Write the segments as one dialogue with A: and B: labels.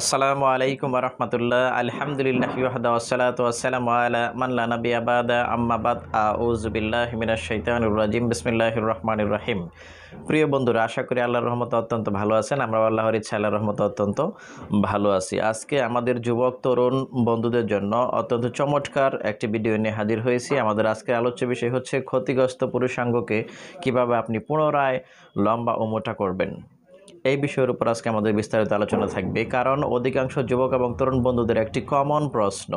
A: আসসালামু আলাইকুম রহমতুল্লাহ আলহামদুলিল্লাহ ওয়াহদাসসালাতু ওয়াসসালামু আলা নবী আবাদা আম্মা বাদ আউযু বিল্লাহি মিনাশ শাইতানির রহিম প্রিয় বন্ধুরা আশা করি আল্লাহর রহমত অত্যন্ত ভালো আছেন আমরা আল্লাহর ইচ্ছা আল্লাহ রহমত অত্যন্ত ভালো আছি আজকে আমাদের যুবক তরুণ বন্ধুদের জন্য অত্যন্ত চমৎকার একটি ভিডিও নিয়ে হাজির হয়েছি আমাদের আজকের আলোচ্য বিষয় হচ্ছে ক্ষতিগ্রস্ত পুরুষাঙ্গকে কিভাবে আপনি পুনরায় লম্বা ও মোটা করবেন এই বিষয়ের উপর আজকে আমাদের বিস্তারিত আলোচনা থাকবে কারণ অধিকাংশ যুবক এবং তরুণ বন্ধুদের একটি কমন প্রশ্ন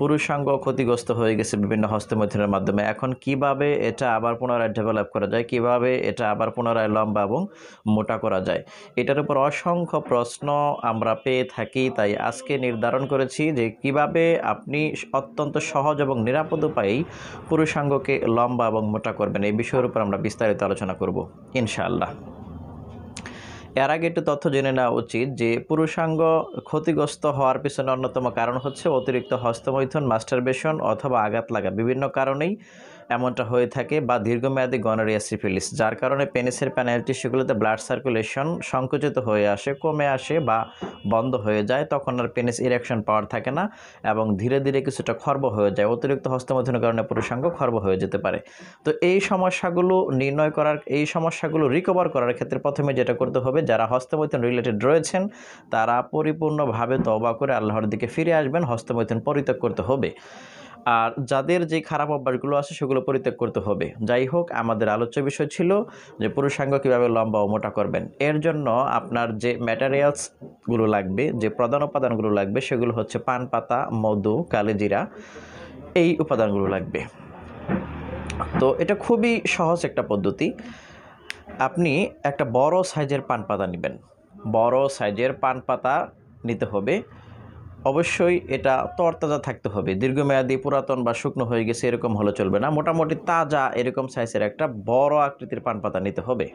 A: পুরুষাঙ্গ ক্ষতিগ্রস্ত হয়ে গেছে বিভিন্ন হস্তমৈথুনের মাধ্যমে এখন কিভাবে এটা আবার পুনরায় ডেভেলপ করা যায় কিভাবে এটা আবার পুনরায় লম্বা এবং মোটা করা যায় এটার উপর অসংখ্য প্রশ্ন আমরা পেয়ে থাকি তাই আজকে নির্ধারণ করেছি যে কিভাবে আপনি অত্যন্ত সহজ এবং নিরাপদ উপায়েই পুরুষাঙ্গকে লম্বা এবং মোটা করবেন এই বিষয়ের উপর আমরা বিস্তারিত আলোচনা করব ইনশাআল্লাহ এর আগে একটু তথ্য জেনে নেওয়া উচিত যে পুরুষাঙ্গ ক্ষতিগ্রস্ত হওয়ার পিছনে অন্যতম কারণ হচ্ছে অতিরিক্ত হস্তমৈথুন মাস্টারবেশন অথবা আঘাত লাগা বিভিন্ন কারণেই এমনটা হয়ে থাকে বা দীর্ঘমেয়াদী গনোরিয়া সিফিলিস যার কারণে পেনিসের প্যানেল টিস্যুগুলোতে ব্লাড সার্কুলেশন সংকুচিত হয়ে আসে কমে আসে বা বন্ধ হয়ে যায় তখন আর পেনিস ইরেকশন পাওয়ার থাকে না এবং ধীরে ধীরে কিছুটা খর্ব হয়ে যায় অতিরিক্ত হস্তমৈথুনের কারণে পুরুষাঙ্গ খর্ব হয়ে যেতে পারে তো এই সমস্যাগুলো নির্ণয় করার এই সমস্যাগুলো রিকভার করার ক্ষেত্রে প্রথমে যেটা করতে হবে যারা হস্তমৈথন রিলেটেড রয়েছেন তারা পরিপূর্ণভাবে তবা করে আল্লাহর দিকে ফিরে আসবেন হস্তমৈথন পরিত্যাগ করতে হবে আর যাদের যে খারাপ অভ্যাসগুলো আছে সেগুলো পরিত্যাগ করতে হবে যাই হোক আমাদের আলোচ্য বিষয় ছিল যে পুরুষাঙ্গ কীভাবে লম্বা ও মোটা করবেন এর জন্য আপনার যে ম্যাটেরিয়ালসগুলো লাগবে যে প্রধান উপাদানগুলো লাগবে সেগুলো হচ্ছে পান পাতা মধু কালেজিরা এই উপাদানগুলো লাগবে তো এটা খুবই সহজ একটা পদ্ধতি আপনি একটা বড় সাইজের পান পাতা নেবেন বড় সাইজের পান পাতা নিতে হবে অবশ্যই এটা তরতাজা থাকতে হবে দীর্ঘমেয়াদী পুরাতন বা শুকনো হয়ে গেছে এরকম হলে চলবে না মোটামুটি তাজা এরকম সাইজের একটা বড় আকৃতির পান পাতা নিতে হবে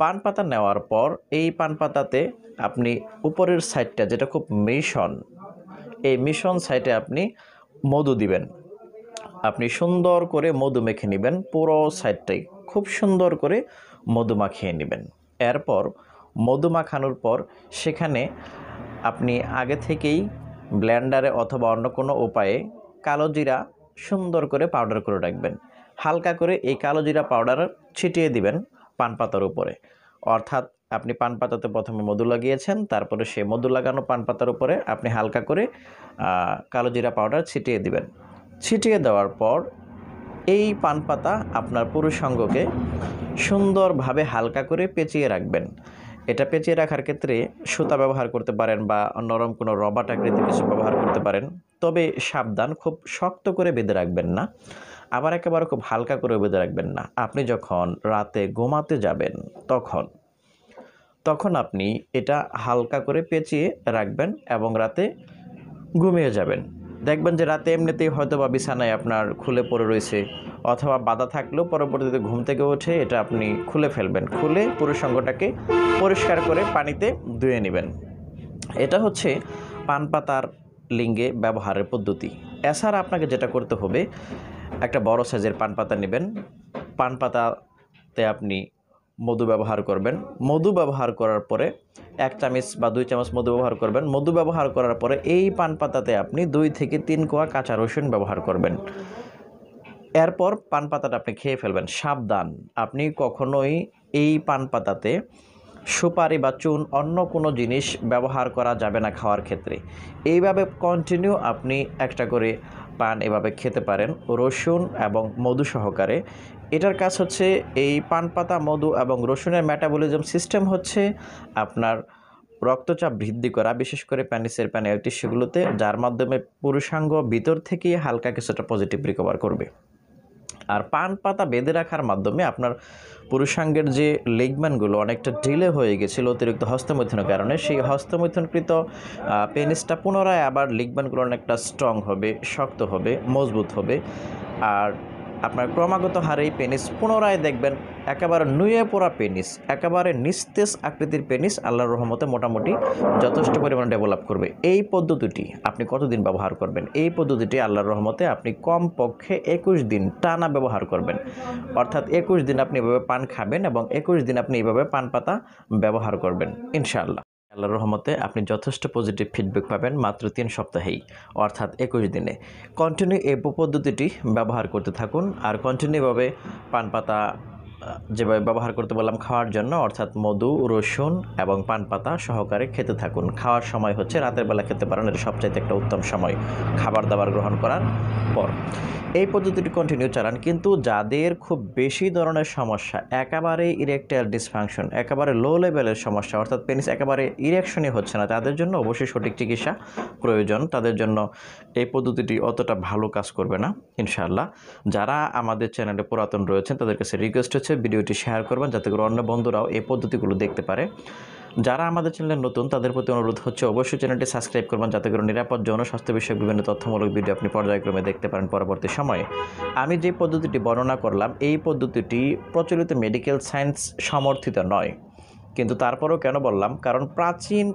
A: পান পাতা নেওয়ার পর এই পান পাতাতে আপনি উপরের সাইডটা যেটা খুব মিশন এই মিশন সাইটে আপনি মধু দিবেন আপনি সুন্দর করে মধু মেখে নেবেন পুরো সাইডটাই খুব সুন্দর করে মধু মাখিয়ে নেবেন এরপর মধু মাখানোর পর সেখানে আপনি আগে থেকেই ব্ল্যান্ডারে অথবা অন্য কোনো উপায়ে কালো জিরা সুন্দর করে পাউডার করে রাখবেন হালকা করে এই কালো জিরা পাউডার ছিটিয়ে দিবেন পানপাতার উপরে অর্থাৎ আপনি পান পাতাতে প্রথমে মধু লাগিয়েছেন তারপরে সেই মধু লাগানো পান পাতার উপরে আপনি হালকা করে কালো জিরা পাউডার ছিটিয়ে দিবেন ছিটিয়ে দেওয়ার পর এই পান পাতা আপনার পুরুষাঙ্গকে সুন্দরভাবে হালকা করে পেঁচিয়ে রাখবেন এটা পেঁচিয়ে রাখার ক্ষেত্রে সুতা ব্যবহার করতে পারেন বা নরম কোনো রবাট আকৃতির কিছু ব্যবহার করতে পারেন তবে সাবধান খুব শক্ত করে বেঁধে রাখবেন না আবার একেবারে খুব হালকা করে বেঁধে রাখবেন না আপনি যখন রাতে ঘুমাতে যাবেন তখন তখন আপনি এটা হালকা করে পেঁচিয়ে রাখবেন এবং রাতে ঘুমিয়ে যাবেন দেখবেন যে রাতে এমনিতেই হয়তো বা বিছানায় আপনার খুলে পড়ে রয়েছে অথবা বাধা থাকলেও পরবর্তীতে ঘুম থেকে ওঠে এটা আপনি খুলে ফেলবেন খুলে পুরুষঙ্গটাকে পরিষ্কার করে পানিতে ধুয়ে নেবেন এটা হচ্ছে পান পাতার লিঙ্গে ব্যবহারের পদ্ধতি এছাড়া আপনাকে যেটা করতে হবে একটা বড় সাইজের পান পাতা নেবেন পান পাতাতে আপনি মধু ব্যবহার করবেন মধু ব্যবহার করার পরে এক চামচ বা দুই চামচ মধু ব্যবহার করবেন মধু ব্যবহার করার পরে এই পান পাতাতে আপনি দুই থেকে তিন কোয়া কাঁচা রসুন ব্যবহার করবেন এরপর পান পাতাটা আপনি খেয়ে ফেলবেন সাবধান আপনি কখনোই এই পান পাতাতে সুপারি বা চুন অন্য কোনো জিনিস ব্যবহার করা যাবে না খাওয়ার ক্ষেত্রে এইভাবে কন্টিনিউ আপনি একটা করে পান এভাবে খেতে পারেন রসুন এবং মধু সহকারে এটার কাজ হচ্ছে এই পানপাতা মধু এবং রসুনের মেটাবলিজম সিস্টেম হচ্ছে আপনার রক্তচাপ বৃদ্ধি করা বিশেষ করে প্যানিসের প্যানিয়াল সেগুলোতে যার মাধ্যমে পুরুষাঙ্গ ভিতর থেকেই হালকা কিছুটা পজিটিভ রিকভার করবে আর পান পাতা বেঁধে রাখার মাধ্যমে আপনার পুরুষাঙ্গের যে লেগম্যানগুলো অনেকটা ঢিলে হয়ে গেছিলো অতিরিক্ত হস্তমৈথুনের কারণে সেই হস্তমৈথুনকৃত পেনিসটা পুনরায় আবার লিগম্যানগুলো অনেকটা স্ট্রং হবে শক্ত হবে মজবুত হবে আর আপনার ক্রমাগত হারেই পেনিস পুনরায় দেখবেন একেবারে নুয়ে পড়া পেনিস একেবারে নিস্তেজ আকৃতির পেনিস আল্লাহর রহমতে মোটামুটি যথেষ্ট পরিমাণে ডেভেলপ করবে এই পদ্ধতিটি আপনি কতদিন ব্যবহার করবেন এই পদ্ধতিটি আল্লাহর রহমতে আপনি কমপক্ষে একুশ দিন টানা ব্যবহার করবেন অর্থাৎ একুশ দিন আপনি এভাবে পান খাবেন এবং একুশ দিন আপনি এইভাবে পান পাতা ব্যবহার করবেন ইনশাআল্লাহ আল্লাহর রহমতে আপনি যথেষ্ট পজিটিভ ফিডব্যাক পাবেন মাত্র তিন সপ্তাহেই অর্থাৎ একুশ দিনে কন্টিনিউ এই পদ্ধতিটি ব্যবহার করতে থাকুন আর কন্টিনিউভাবে পান পাতা যেভাবে ব্যবহার করতে বললাম খাওয়ার জন্য অর্থাৎ মধু রসুন এবং পানপাতা সহকারে খেতে থাকুন খাওয়ার সময় হচ্ছে রাতের বেলা খেতে পারেন এটা সবচাইতে একটা উত্তম সময় খাবার দাবার গ্রহণ করার পর এই পদ্ধতিটি কন্টিনিউ চালান কিন্তু যাদের খুব বেশি ধরনের সমস্যা একেবারে ইরেকটাল ডিসফাংশন একেবারে লো লেভেলের সমস্যা অর্থাৎ পেনিস একেবারে ইরেকশনই হচ্ছে না তাদের জন্য অবশ্যই সঠিক চিকিৎসা প্রয়োজন তাদের জন্য এই পদ্ধতিটি অতটা ভালো কাজ করবে না ইনশাআল্লাহ যারা আমাদের চ্যানেলে পুরাতন রয়েছেন তাদের কাছে রিকোয়েস্ট হচ্ছে ভিডিওটি শেয়ার করবেন যাতে করে অন্য বন্ধুরাও এই পদ্ধতিগুলো দেখতে পারে যারা আমাদের চ্যানেলে নতুন তাদের প্রতি অনুরোধ হচ্ছে অবশ্যই চ্যানেলটি সাবস্ক্রাইব করবেন যাতে করে নিরাপদ জনস্বাস্থ্য বিষয়ক বিভিন্ন তথ্যমূলক ভিডিও আপনি পর্যায়ক্রমে দেখতে পারেন পরবর্তী সময়ে আমি যে পদ্ধতিটি বর্ণনা করলাম এই পদ্ধতিটি প্রচলিত মেডিকেল সায়েন্স সমর্থিত নয় কিন্তু তারপরেও কেন বললাম কারণ প্রাচীন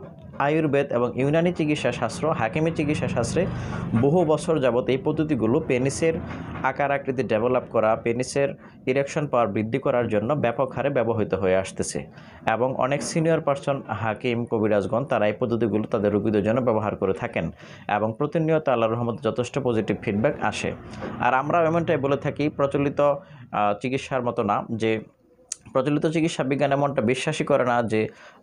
A: আয়ুর্বেদ এবং ইউনানি চিকিৎসা শাস্ত্র হাকিমি চিকিৎসা শাস্ত্রে বহু বছর যাবৎ এই পদ্ধতিগুলো পেনিসের আকার আকৃতি ডেভেলপ করা পেনিসের ইরেকশন পাওয়ার বৃদ্ধি করার জন্য ব্যাপক হারে ব্যবহৃত হয়ে আসতেছে এবং অনেক সিনিয়র পার্সন হাকিম কবিরাজগণ তারা এই পদ্ধতিগুলো তাদের রোগীদের জন্য ব্যবহার করে থাকেন এবং প্রতিনিয়ত আল্লাহ রহমত যথেষ্ট পজিটিভ ফিডব্যাক আসে আর আমরা এমনটাই বলে থাকি প্রচলিত চিকিৎসার মতো না যে প্রচলিত চিকিৎসা বিজ্ঞান এমনটা বিশ্বাসই করে না যে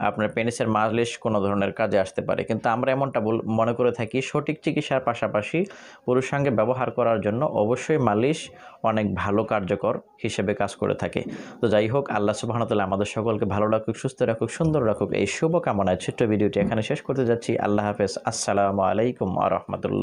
A: আপনার পেনিসের মালিশ কোনো ধরনের কাজে আসতে পারে কিন্তু আমরা এমনটা বল মনে করে থাকি সঠিক চিকিৎসার পাশাপাশি পুরুষাঙ্গে ব্যবহার করার জন্য অবশ্যই মালিশ অনেক ভালো কার্যকর হিসেবে কাজ করে থাকে তো যাই হোক আল্লাহ সুবাহতাল্লাহ আমাদের সকলকে ভালো রাখুক সুস্থ রাখুক সুন্দর রাখুক এই শুভকামনায় ছোট্ট ভিডিওটি এখানে শেষ করতে যাচ্ছি আল্লাহ হাফেজ আসসালামু আলাইকুম আ রহমতুল্লাহ